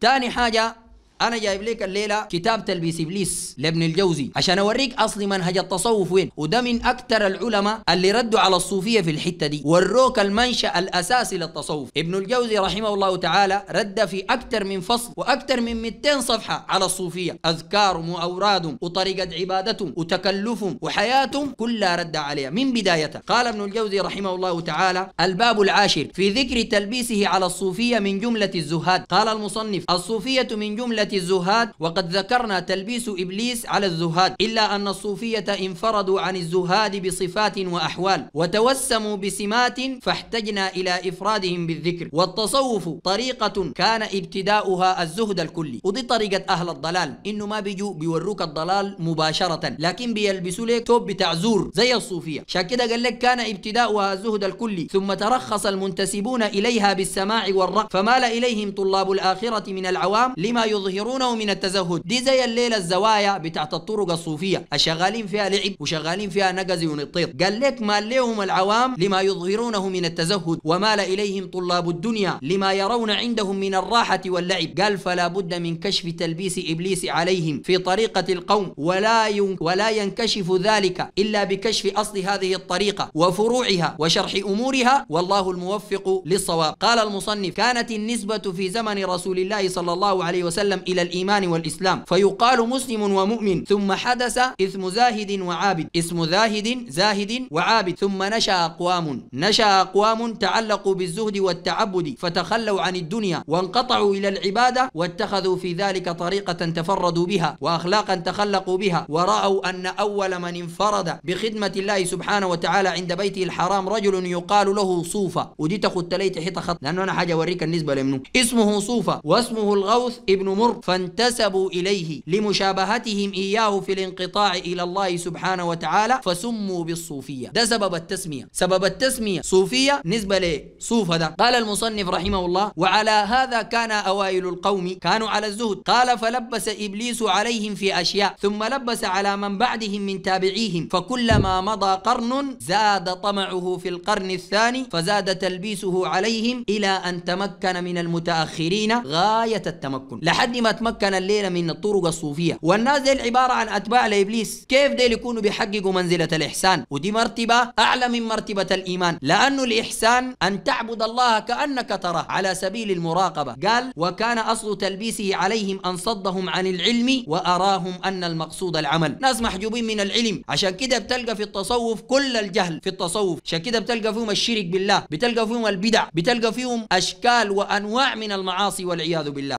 تاني حاجة انا جايب لك الليله كتاب تلبيس ابليس لابن الجوزي عشان اوريك اصلي منهج التصوف وين وده من اكثر العلماء اللي ردوا على الصوفيه في الحته دي وروك المنشا الاساسي للتصوف ابن الجوزي رحمه الله تعالى رد في اكثر من فصل واكثر من 200 صفحه على الصوفيه اذكارهم واورادهم وطريقه عبادتهم وتكلفهم وحياتهم كلها رد عليها من بدايتها قال ابن الجوزي رحمه الله تعالى الباب العاشر في ذكر تلبيسه على الصوفيه من جمله الزهاد قال المصنف الصوفيه من جمله الزهاد وقد ذكرنا تلبيس إبليس على الزهاد إلا أن الصوفية انفردوا عن الزهاد بصفات وأحوال وتوسموا بسمات فاحتجنا إلى إفرادهم بالذكر والتصوف طريقة كان ابتداؤها الزهد الكلي ودي طريقة أهل الضلال إنه ما بيجوا بيوروك الضلال مباشرة لكن بيلبسوا لك توب بتاع زور زي الصوفية عشان كده قال لك كان ابتداؤها الزهد الكلي ثم ترخص المنتسبون إليها بالسماع والرق فمال إليهم طلاب الآخرة من العوام لما يظهر يعتبرونه من التزهد دي زي الليله الزوايا بتاعت الطرق الصوفيه الشغالين فيها لعب وشغالين فيها نقز ونطيط قال لك ما ليهم العوام لما يظهرونه من التزهد ومال اليهم طلاب الدنيا لما يرون عندهم من الراحه واللعب قال فلا بد من كشف تلبيس ابليس عليهم في طريقه القوم ولا ولا ينكشف ذلك الا بكشف اصل هذه الطريقه وفروعها وشرح امورها والله الموفق للصواب قال المصنف كانت النسبه في زمن رسول الله صلى الله عليه وسلم إلى الإيمان والإسلام فيقال مسلم ومؤمن ثم حدث اسم زاهد وعابد اسم زاهد زاهد وعابد ثم نشأ أقوام نشأ أقوام تعلقوا بالزهد والتعبد فتخلوا عن الدنيا وانقطعوا إلى العبادة واتخذوا في ذلك طريقة تفردوا بها وأخلاقا تخلقوا بها ورأوا أن أول من انفرد بخدمة الله سبحانه وتعالى عند بيته الحرام رجل يقال له صوفة ودي تاخد تليت حيطة خط لأنه أنا حاجة أوريك النسبة لمنه اسمه صوفة واسمه الغوث ابن مر الضر فانتسبوا إليه لمشابهتهم إياه في الانقطاع إلى الله سبحانه وتعالى فسموا بالصوفية ده سبب التسمية سبب التسمية صوفية نسبة لصوف هذا قال المصنف رحمه الله وعلى هذا كان أوائل القوم كانوا على الزهد قال فلبس إبليس عليهم في أشياء ثم لبس على من بعدهم من تابعيهم فكلما مضى قرن زاد طمعه في القرن الثاني فزاد تلبيسه عليهم إلى أن تمكن من المتأخرين غاية التمكن لحد ما تمكن الليلة من الطرق الصوفية والناس ديل عبارة عن أتباع لإبليس كيف ديل يكونوا بيحققوا منزلة الإحسان ودي مرتبة أعلى من مرتبة الإيمان لأنه الإحسان أن تعبد الله كأنك تراه على سبيل المراقبة قال وكان أصل تلبيسه عليهم أن صدهم عن العلم وأراهم أن المقصود العمل ناس محجوبين من العلم عشان كده بتلقى في التصوف كل الجهل في التصوف عشان كده بتلقى فيهم الشرك بالله بتلقى فيهم البدع بتلقى فيهم أشكال وأنواع من المعاصي والعياذ بالله